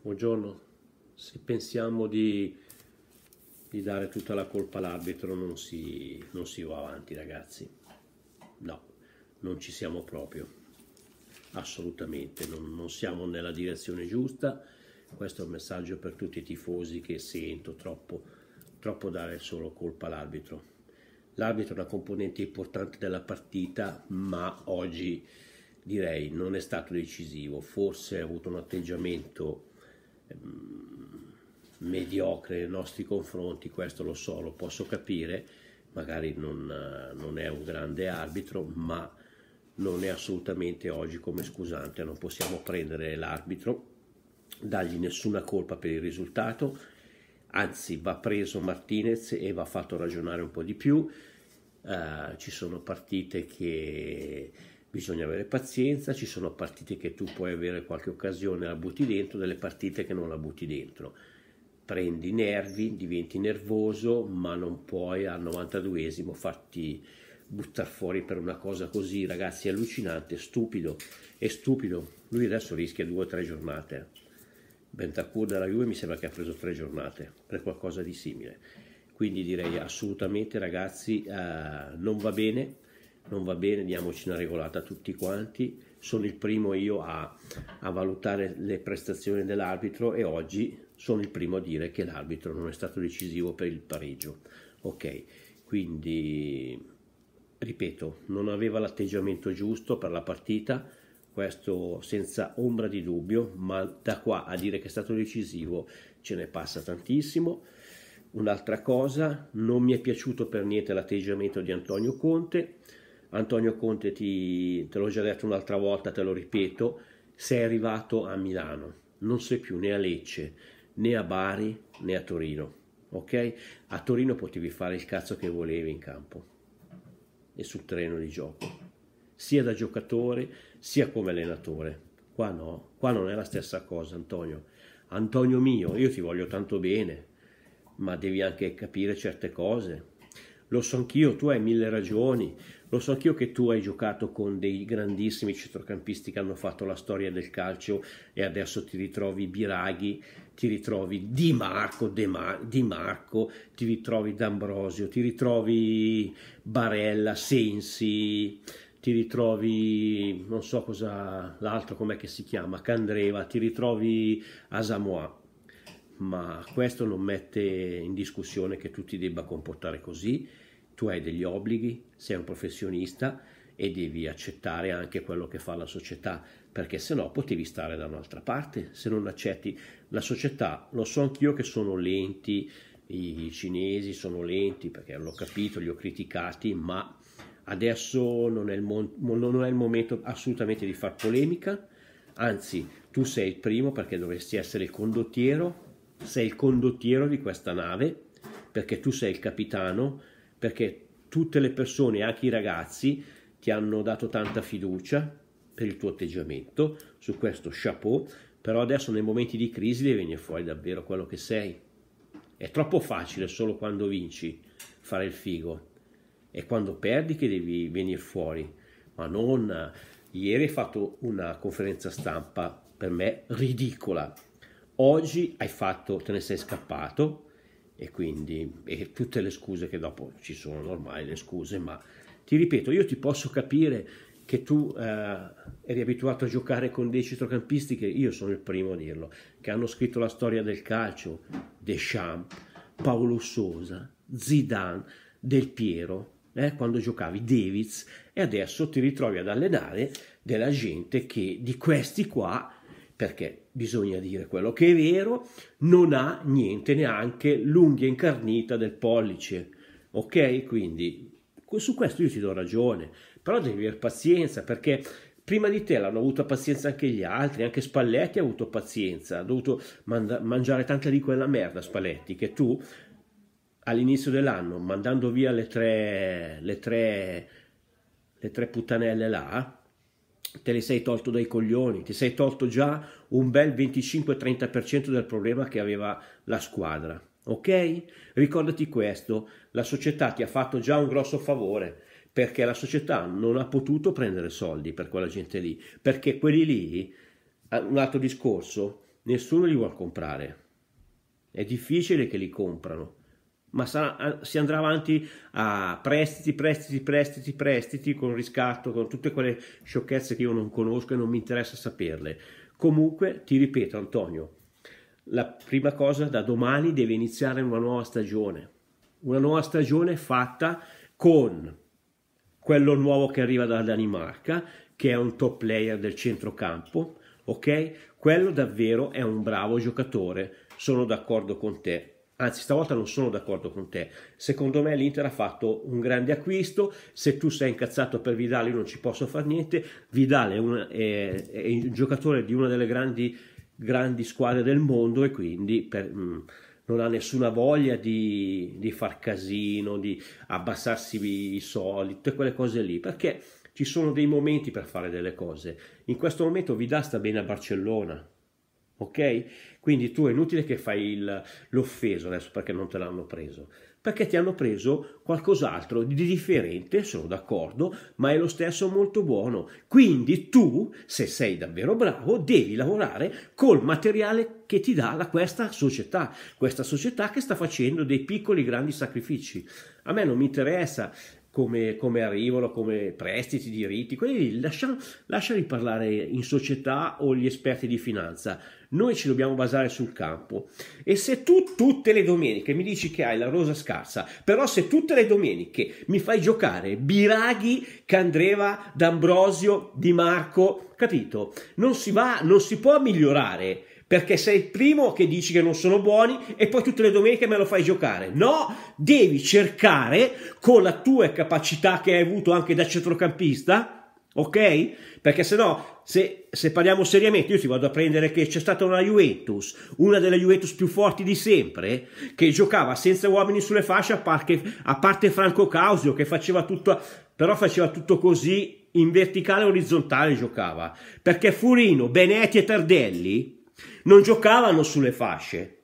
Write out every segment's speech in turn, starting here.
buongiorno. se pensiamo di, di dare tutta la colpa all'arbitro non si, non si va avanti ragazzi, no, non ci siamo proprio, assolutamente, non, non siamo nella direzione giusta, questo è un messaggio per tutti i tifosi che sento troppo, troppo dare solo colpa all'arbitro. L'arbitro è una componente importante della partita, ma oggi direi non è stato decisivo, forse ha avuto un atteggiamento Ehm, mediocre nei nostri confronti, questo lo so, lo posso capire, magari non, eh, non, è un grande arbitro, ma non è assolutamente oggi come scusante, non possiamo prendere l'arbitro, dargli nessuna colpa per il risultato, anzi va preso Martinez e va fatto ragionare un po' di più, uh, ci sono partite che bisogna avere pazienza, ci sono partite che tu puoi avere qualche occasione, la butti dentro, delle partite che non la butti dentro. Prendi nervi, diventi nervoso, ma non puoi al 92esimo farti buttare fuori per una cosa così, ragazzi, è allucinante, stupido, è stupido. Lui adesso rischia due o tre giornate. Bentacur della Juve mi sembra che ha preso tre giornate per qualcosa di simile. Quindi direi assolutamente ragazzi eh, non va bene non va bene, diamoci una regolata tutti quanti. Sono il primo io a, a valutare le prestazioni dell'arbitro e oggi sono il primo a dire che l'arbitro non è stato decisivo per il pareggio. Ok, quindi ripeto, non aveva l'atteggiamento giusto per la partita, questo senza ombra di dubbio, ma da qua a dire che è stato decisivo ce ne passa tantissimo. Un'altra cosa, non mi è piaciuto per niente l'atteggiamento di Antonio Conte, Antonio Conte ti, te l'ho già detto un'altra volta, te lo ripeto, sei arrivato a Milano, non sei più né a Lecce, né a Bari, né a Torino, ok? A Torino potevi fare il cazzo che volevi in campo e sul terreno di gioco, sia da giocatore sia come allenatore. Qua no, qua non è la stessa cosa Antonio. Antonio mio, io ti voglio tanto bene, ma devi anche capire certe cose. Lo so anch'io, tu hai mille ragioni, lo so anch'io che tu hai giocato con dei grandissimi centrocampisti che hanno fatto la storia del calcio e adesso ti ritrovi Biraghi, ti ritrovi Di Marco, De Mar- Di Marco, ti ritrovi D'Ambrosio, ti ritrovi Barella, Sensi, ti ritrovi non so cosa l'altro com'è che si chiama, Candreva, ti ritrovi Asamoa ma questo non mette in discussione che tu ti debba comportare così tu hai degli obblighi, sei un professionista e devi accettare anche quello che fa la società, perché se no potevi stare da un'altra parte se non accetti la società. Lo so anch'io che sono lenti, i cinesi sono lenti perché l'ho capito, li ho criticati, ma adesso non è il, mon- non è il momento assolutamente di far polemica, anzi tu sei il primo perché dovresti essere il condottiero, sei il condottiero di questa nave perché tu sei il capitano perché tutte le persone, anche i ragazzi, ti hanno dato tanta fiducia per il tuo atteggiamento, su questo chapeau, però adesso nei momenti di crisi devi venire fuori davvero quello che sei. È troppo facile solo quando vinci fare il figo, è quando perdi che devi venire fuori, ma non... Ieri hai fatto una conferenza stampa per me ridicola. Oggi hai fatto, te ne sei scappato, e quindi e tutte le scuse che dopo ci sono ormai le scuse ma ti ripeto io ti posso capire che tu eh, eri abituato a giocare con dei centrocampisti che io sono il primo a dirlo che hanno scritto la storia del calcio Deschamps Paolo Sosa Zidane Del Piero eh, quando giocavi Davids e adesso ti ritrovi ad allenare della gente che di questi qua perché bisogna dire quello che è vero, non ha niente neanche l'unghia incarnita del pollice. Ok? Quindi su questo io ti do ragione, però devi avere pazienza perché prima di te l'hanno avuto pazienza anche gli altri, anche Spalletti ha avuto pazienza, ha dovuto mangiare tanta di quella merda Spalletti che tu all'inizio dell'anno mandando via le tre, le tre, le tre puttanelle là te le sei tolto dai coglioni, ti sei tolto già un bel 25-30% del problema che aveva la squadra. Ok? Ricordati questo, la società ti ha fatto già un grosso favore perché la società non ha potuto prendere soldi per quella gente lì, perché quelli lì, eh, un altro discorso, nessuno li vuole comprare. È difficile che li comprano ma sarà, si andrà avanti a prestiti, prestiti, prestiti, prestiti con riscatto, con tutte quelle sciocchezze che io non conosco e non mi interessa saperle. Comunque, ti ripeto, Antonio, la prima cosa da domani deve iniziare una nuova stagione, una nuova stagione fatta con quello nuovo che arriva dalla Danimarca, che è un top player del centrocampo, ok? Quello davvero è un bravo giocatore, sono d'accordo con te Anzi, stavolta non sono d'accordo con te. Secondo me l'Inter ha fatto un grande acquisto. Se tu sei incazzato per Vidal, io non ci posso fare niente. Vidal è un, è, è un giocatore di una delle grandi, grandi, squadre del mondo e quindi per, mh, mm, non ha nessuna voglia di, di far casino, di abbassarsi i soldi, tutte quelle cose lì. Perché ci sono dei momenti per fare delle cose. In questo momento Vidal sta bene a Barcellona ok? Quindi tu è inutile che fai l'offeso adesso perché non te l'hanno preso, perché ti hanno preso qualcos'altro di differente, sono d'accordo, ma è lo stesso molto buono. Quindi tu, se sei davvero bravo, devi lavorare col materiale che ti dà la, questa società, questa società che sta facendo dei piccoli grandi sacrifici. A me non mi interessa come, come arrivano, come prestiti, diritti, quelli lascia, lasciali parlare in società o gli esperti di finanza. Noi ci dobbiamo basare sul campo. E se tu tutte le domeniche mi dici che hai la rosa scarsa, però se tutte le domeniche mi fai giocare Biraghi, Candreva, D'Ambrosio, Di Marco, capito? Non si va, non si può migliorare perché sei il primo che dici che non sono buoni e poi tutte le domeniche me lo fai giocare. No, devi cercare con la tua capacità che hai avuto anche da centrocampista, ok? Perché se no, se, se parliamo seriamente, io ti vado a prendere che c'è stata una Juventus, una delle Juventus più forti di sempre, che giocava senza uomini sulle fasce, a parte, a parte Franco Causio che faceva tutto, però faceva tutto così in verticale e orizzontale giocava perché Furino, Benetti e Tardelli non giocavano sulle fasce.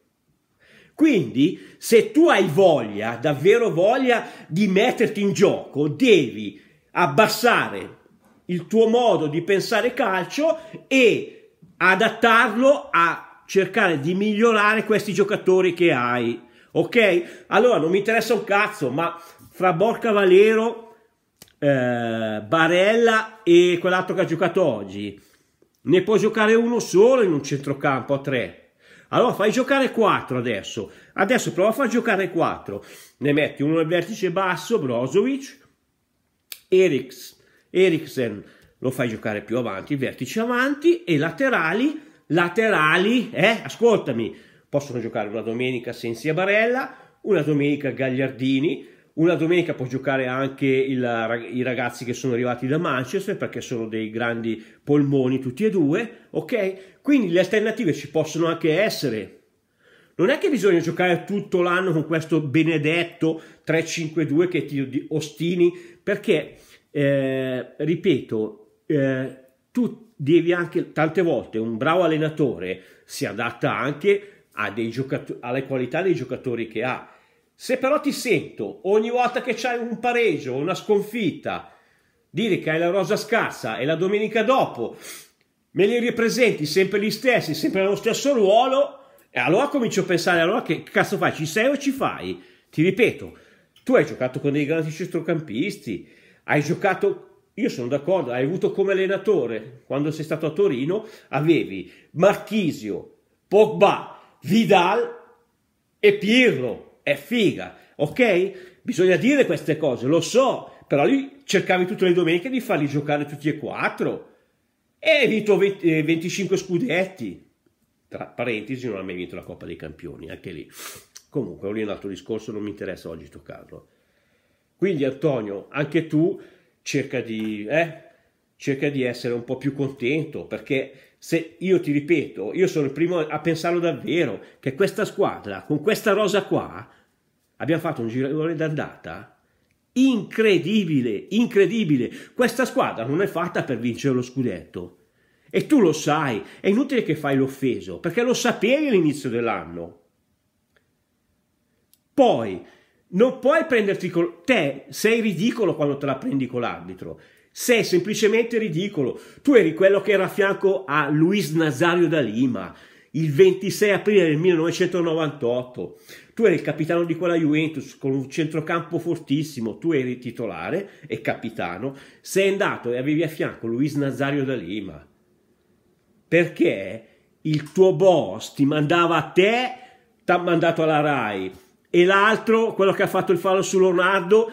Quindi, se tu hai voglia, davvero voglia di metterti in gioco, devi abbassare il tuo modo di pensare calcio e adattarlo a cercare di migliorare questi giocatori che hai. Ok? Allora, non mi interessa un cazzo, ma fra Borca Valero, eh, Barella e quell'altro che ha giocato oggi, ne può giocare uno solo in un centrocampo a tre. Allora fai giocare quattro adesso. Adesso prova a far giocare quattro. Ne metti uno al vertice basso, Brozovic, Eriks, Eriksen lo fai giocare più avanti, vertice avanti e laterali, laterali, eh, ascoltami, possono giocare una domenica Sensi e Barella, una domenica Gagliardini, una domenica può giocare anche il, i ragazzi che sono arrivati da Manchester perché sono dei grandi polmoni tutti e due, ok? Quindi le alternative ci possono anche essere. Non è che bisogna giocare tutto l'anno con questo benedetto 3-5-2 che ti ostini, perché, eh, ripeto, eh, tu devi anche, tante volte, un bravo allenatore si adatta anche alle qualità dei giocatori che ha se però ti sento ogni volta che c'hai un pareggio, una sconfitta, dire che hai la rosa scarsa e la domenica dopo me li ripresenti sempre gli stessi, sempre nello stesso ruolo, e allora comincio a pensare, allora che cazzo fai, ci sei o ci fai? Ti ripeto, tu hai giocato con dei grandi centrocampisti, hai giocato io sono d'accordo, hai avuto come allenatore, quando sei stato a Torino, avevi Marchisio, Pogba, Vidal e Pirlo è figa, ok? Bisogna dire queste cose, lo so, però lì cercavi tutte le domeniche di farli giocare tutti e quattro e hai vinto 20, 25 scudetti. Tra parentesi, non ha mai vinto la Coppa dei Campioni, anche lì. Comunque, lì è un altro discorso, non mi interessa oggi toccarlo. Quindi, Antonio, anche tu cerca di, eh, cerca di essere un po' più contento perché se io ti ripeto, io sono il primo a pensarlo davvero, che questa squadra, con questa rosa qua, abbiamo fatto un girone d'andata incredibile, incredibile. Questa squadra non è fatta per vincere lo scudetto. E tu lo sai, è inutile che fai l'offeso, perché lo sapevi all'inizio dell'anno. Poi, non puoi prenderti con... Te sei ridicolo quando te la prendi con l'arbitro. Sei semplicemente ridicolo. Tu eri quello che era a fianco a Luis Nazario da Lima il 26 aprile del 1998. Tu eri il capitano di quella Juventus con un centrocampo fortissimo, tu eri titolare e capitano, sei andato e avevi a fianco Luis Nazario da Lima. Perché il tuo boss ti mandava a te, ti ha mandato alla RAI e l'altro, quello che ha fatto il fallo su Leonardo,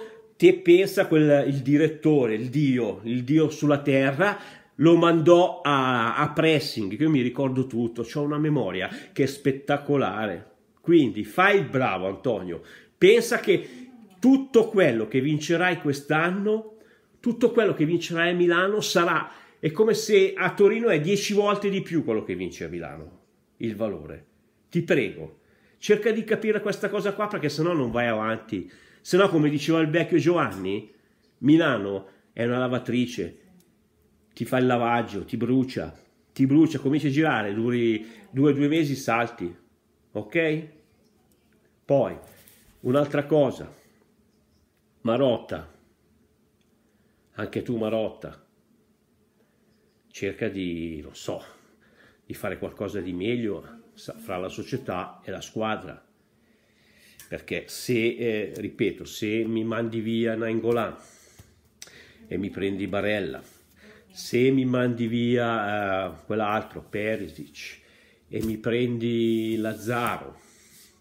te pensa quel, il direttore, il dio, il dio sulla terra, lo mandò a, a pressing, che io mi ricordo tutto, ho una memoria che è spettacolare. Quindi fai il bravo Antonio, pensa che tutto quello che vincerai quest'anno, tutto quello che vincerai a Milano sarà, è come se a Torino è 10 volte di più quello che vince a Milano, il valore. Ti prego, cerca di capire questa cosa qua perché se no non vai avanti. Se no, come diceva il vecchio Giovanni, Milano è una lavatrice, ti fa il lavaggio, ti brucia, ti brucia, cominci a girare, duri due o due mesi, salti, ok? Poi, un'altra cosa, Marotta, anche tu Marotta, cerca di, non so, di fare qualcosa di meglio fra la società e la squadra perché se, eh, ripeto, se mi mandi via Nainggolan e mi prendi Barella, se mi mandi via eh, quell'altro, Perisic, e mi prendi Lazzaro,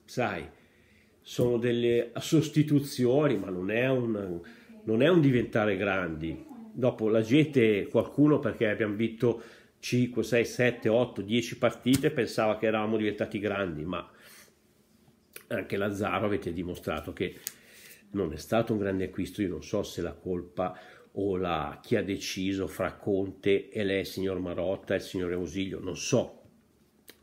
sai, sono delle sostituzioni, ma non è un, non è un diventare grandi. Dopo la gente, qualcuno perché abbiamo vinto 5, 6, 7, 8, 10 partite pensava che eravamo diventati grandi, ma anche Lazzaro avete dimostrato che non è stato un grande acquisto, io non so se la colpa o la, chi ha deciso fra Conte e lei, signor Marotta e il signor Ausilio, non so.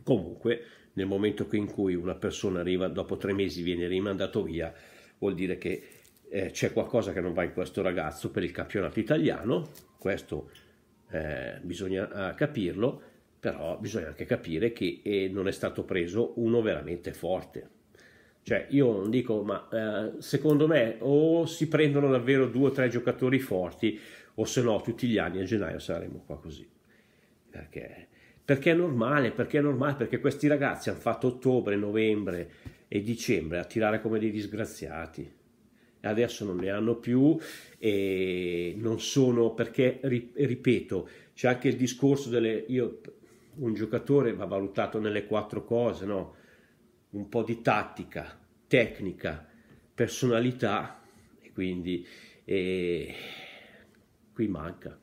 Comunque, nel momento in cui una persona arriva, dopo tre mesi viene rimandato via, vuol dire che eh, c'è qualcosa che non va in questo ragazzo per il campionato italiano, questo eh, bisogna eh, capirlo, però bisogna anche capire che eh, non è stato preso uno veramente forte. Cioè, io non dico, ma eh, secondo me o si prendono davvero due o tre giocatori forti, o se no tutti gli anni a gennaio saremo qua così. Perché? Perché è normale, perché è normale, perché questi ragazzi hanno fatto ottobre, novembre e dicembre a tirare come dei disgraziati adesso non ne hanno più e non sono perché ripeto c'è anche il discorso delle io un giocatore va valutato nelle quattro cose no un po' di tattica, tecnica, personalità e quindi e qui manca,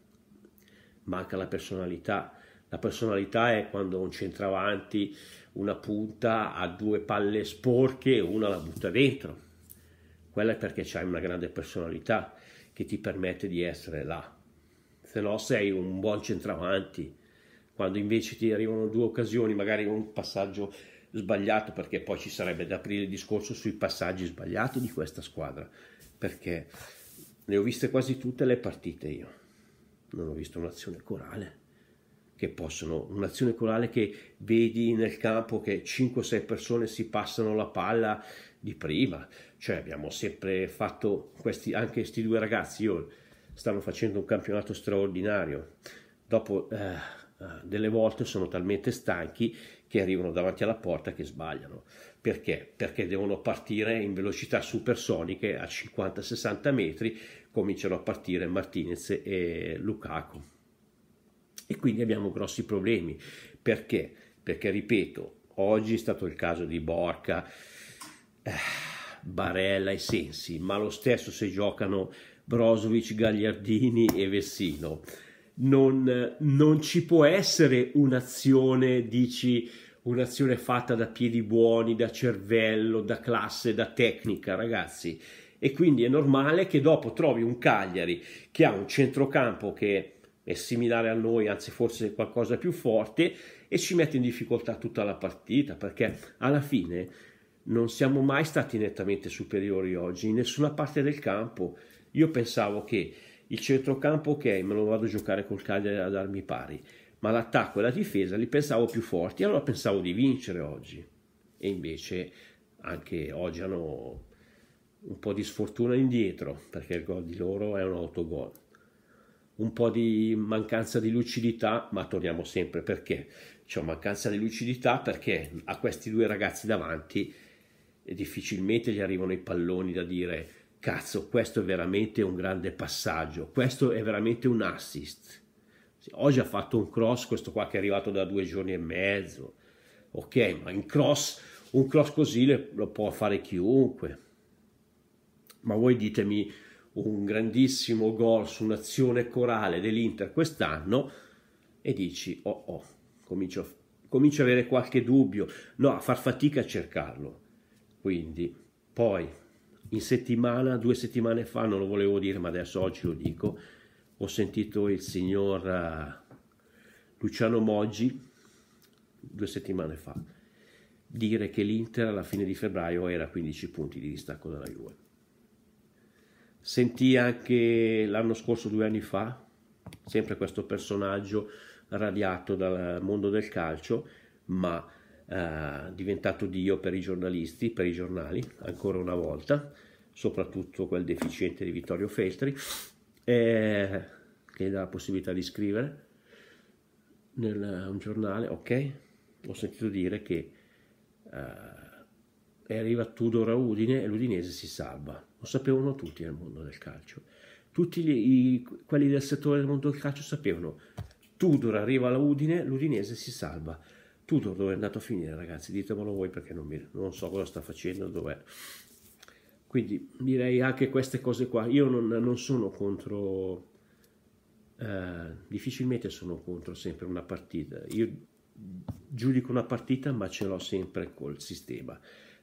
manca la personalità. La personalità è quando un centravanti, una punta ha due palle sporche e una la butta dentro. Quella è perché c'hai una grande personalità che ti permette di essere là. Se no sei un buon centravanti. Quando invece ti arrivano due occasioni, magari un passaggio sbagliato perché poi ci sarebbe da aprire il discorso sui passaggi sbagliati di questa squadra perché ne ho viste quasi tutte le partite io non ho visto un'azione corale che possono un'azione corale che vedi nel campo che 5-6 persone si passano la palla di prima cioè abbiamo sempre fatto questi anche questi due ragazzi io stanno facendo un campionato straordinario dopo eh, delle volte sono talmente stanchi che arrivano davanti alla porta che sbagliano. Perché? Perché devono partire in velocità supersoniche a 50-60 metri, cominciano a partire Martinez e Lukaku. E quindi abbiamo grossi problemi. Perché? Perché, ripeto, oggi è stato il caso di Borca, eh, Barella e Sensi, ma lo stesso se giocano Brozovic, Gagliardini e Vessino. Non, non ci può essere un'azione, dici un'azione fatta da piedi buoni, da cervello, da classe, da tecnica, ragazzi. E quindi è normale che dopo trovi un Cagliari che ha un centrocampo che è similare a noi, anzi forse qualcosa più forte, e ci mette in difficoltà tutta la partita, perché alla fine non siamo mai stati nettamente superiori oggi in nessuna parte del campo. Io pensavo che il centrocampo, ok, me lo vado a giocare col Cagliari a darmi pari ma l'attacco e la difesa li pensavo più forti, allora pensavo di vincere oggi. E invece anche oggi hanno un po' di sfortuna indietro, perché il gol di loro è un autogol. Un po' di mancanza di lucidità, ma torniamo sempre perché c'è una mancanza di lucidità perché a questi due ragazzi davanti difficilmente gli arrivano i palloni da dire cazzo, questo è veramente un grande passaggio, questo è veramente un assist Oggi ha fatto un cross, questo qua che è arrivato da due giorni e mezzo. Ok, ma in cross, un cross così lo può fare chiunque. Ma voi ditemi un grandissimo gol su un'azione corale dell'Inter quest'anno e dici, oh oh, comincio comincio ad avere qualche dubbio, no, a far fatica a cercarlo. Quindi, poi, in settimana, due settimane fa, non lo volevo dire, ma adesso oggi lo dico, ho sentito il signor eh, Luciano Moggi due settimane fa dire che l'Inter alla fine di febbraio era 15 punti di distacco dalla Juve. Sentì anche l'anno scorso, due anni fa, sempre questo personaggio radiato dal mondo del calcio, ma eh, diventato Dio per i giornalisti, per i giornali, ancora una volta, soprattutto quel deficiente di Vittorio Feltri, eh, che dà la possibilità di scrivere nel, un giornale, ok? Ho sentito dire che eh, arriva Tudor a Udine e l'Udinese si salva. Lo sapevano tutti nel mondo del calcio. Tutti gli, i, quelli del settore del mondo del calcio sapevano. Tudor arriva alla Udine, l'Udinese si salva. Tudor dove è andato a finire, ragazzi? Ditemelo voi perché non, mi, non so cosa sta facendo, dov'è. Quindi direi anche queste cose qua. Io non, non sono contro, eh, difficilmente sono contro sempre una partita. Io giudico una partita ma ce l'ho sempre col sistema.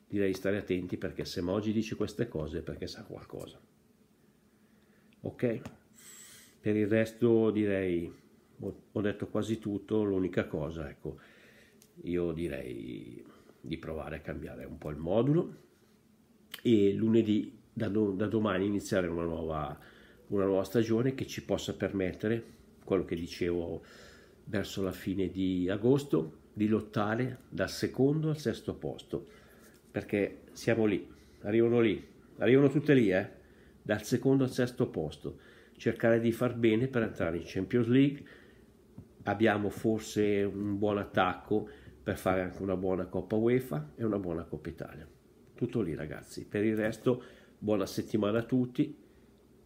Direi stare attenti perché se oggi dice queste cose è perché sa qualcosa. Ok? Per il resto direi, ho detto quasi tutto, l'unica cosa, ecco, io direi di provare a cambiare un po' il modulo e lunedì da, do, da domani iniziare una nuova, una nuova stagione che ci possa permettere, quello che dicevo verso la fine di agosto, di lottare dal secondo al sesto posto, perché siamo lì, arrivano lì, arrivano tutte lì, eh? dal secondo al sesto posto, cercare di far bene per entrare in Champions League, abbiamo forse un buon attacco per fare anche una buona Coppa UEFA e una buona Coppa Italia. Tutto lì ragazzi, per il resto buona settimana a tutti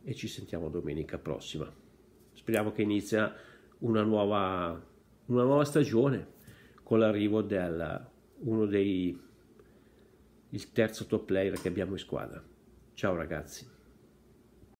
e ci sentiamo domenica prossima. Speriamo che inizia una nuova, una nuova stagione con l'arrivo del uno dei il terzo top player che abbiamo in squadra. Ciao ragazzi.